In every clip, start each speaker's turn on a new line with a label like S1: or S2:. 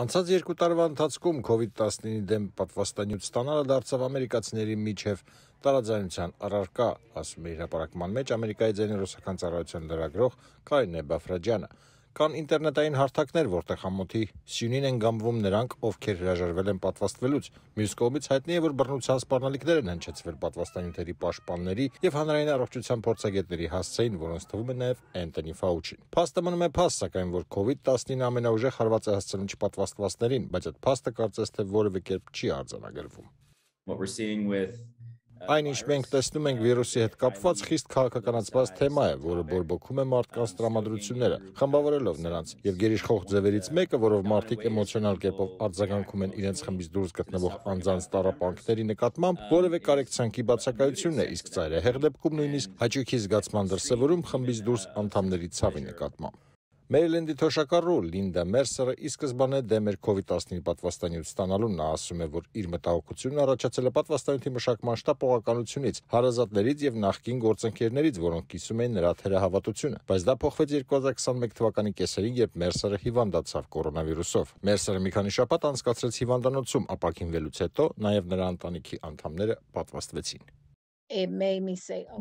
S1: Անցած երկու տարվա ընթացքում COVID-19-ի դեմ պատվաստանյութ ստանալը դարձավ ամերիկացիների միջև տարաձայնության առարկա, ասում է հրապարակման մեջ Ամերիկայի ձայնի ռուսական ծառայության լրագրող Կարինե Բաֆրաջյանը։ Կան ինտերնետային հարթակներ, որտեղ համոթի սյունին են գամվում նրանք, ովքեր հրաժարվել են պատվաստվելուց։ Մյուս կողմից հայտնի է, որ բռնության սպառնալիքներ են հնչեցվել պատվաստանյութերի պաշտպանների եւ հանրային առողջության փորձագետների հասցեին, որոնց թվում է նաեւ Էնտոնի Ֆաուչին։ Փաստը մնում է փաստ, սակայն որ COVID-19 ամենաուժեղ հարվածը հասցնում չպատվաստվածներին, բայց այդ փաստը կարծես թե որևէ կերպ չի արձանագրվում։ What we're seeing with Այն, ինչ մենք տեսնում ենք վիրուսի հետ կապված, խիստ քաղաքականացված թեմա է, որը բորբոքում է մարդկանց տրամադրությունները, խմբավորելով նրանց։ Եվ գերիշխող ձևերից մեկը, որով մարդիկ էմոցիոնալ կերպով արձագանքում են իրենց խմբից դուրս գտնվող անձանց տարապանքների նկատմամբ, որևէ կարեկցանքի բացակայությունն է, իսկ ծայրահեղ դեպքում նույնիսկ հաճույքի զգացման դրսևորում խմբից դուրս անդամների ցավի նկատմամբ։ Մերիլենդի թոշակառու Լինդա Մերսերը ի սկզբանե դեմ էր COVID-19 պատվաստանյութ ստանալուն, նա ասում է, որ իր մտահոգությունն առաջացել է պատվաստանյութի մշակման շտապողականությունից, հարազատներից եւ նախկին գործընկերներից, որոնք կիսում էին նրա թերահավատությունը։ Բայց դա փոխվեց 2021 թվականի կեսերին, երբ Մերսերը հիվանդացավ կորոնավիրուսով։ Մերսերը մի քանի շաբաթ անցկացրեց հիվանդանոցում, ապակինվելուց հետո նաև նրա ընտանիքի անդամները պատվաստվեցին։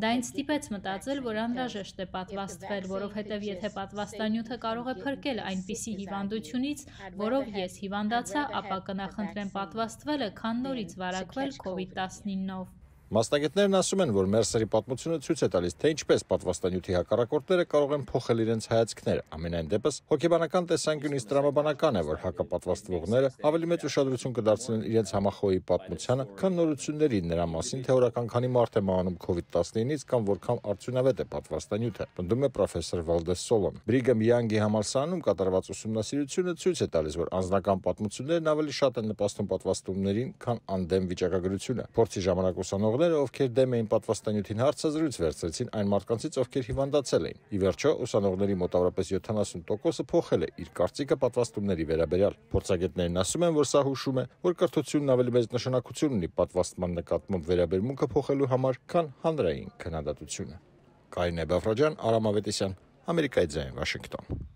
S2: Դա ինձ ստիպեց մտածել, որ անհրաժեշտ է պատվաստվել, որովհետև եթե պատվաստանյութը կարող է փրկել այնպիսի հիվանդությունից, որով ես հիվանդացա, ապա կնախընտրեմ պատվաստվելը, քան նորից վարակվել COVID-19-ով։
S1: Մասնագետներն ասում են, որ Մերսերի պատմությունը ցույց է տալիս, թե ինչպես պատվաստանյութի հակառակորդները կարող են փոխել իրենց հայացքները։ Ամենայն դեպս հոգեբանական տեսանկյունից տրամաբանական է, որ հակապատվաստվողները ավելի մեծ ուշադրություն կդարձնեն իրենց համախոհի պատմությանը, քան նորությունների նրա մասին, թե օրական քանի մարդ է մահանում COVID-19-ից կամ որքան արդյունավետ է պատվաստանյութը։ Պնդում է պրոֆեսոր Վալդեսոլոն։ Բրիգամ Յանգի համալսարանում կատարված ուսումնասիրությունը ցույց է տալիս, որ անձնական պատմություններն ավելի շատ են նպաստում պատվաստումներին, քան անդեմ վիճակագրությունը։ Փորձի ժամանակ ուսանողները Լրագրողները, ովքեր դեմ էին պատվաստանյութին հարցազրույց վերցրեցին այն մարդկանցից, ովքեր հիվանդացել էին։ Ի վերջո, ուսանողների մոտավորապես 70%-ը փոխել է իր կարծիքը պատվաստումների վերաբերյալ։ Փորձագետներն ասում են, որ սա հուշում է, որ կրթությունն ավելի մեծ նշանակություն ունի պատվաստման նկատմամբ վերաբերմունքը փոխելու համար, քան հանրային քննադատությունը։ Կարինե Բաֆրաջյան, Արամ Ավետիսյան, Ամերիկայի ձայն Վաշինգտոն։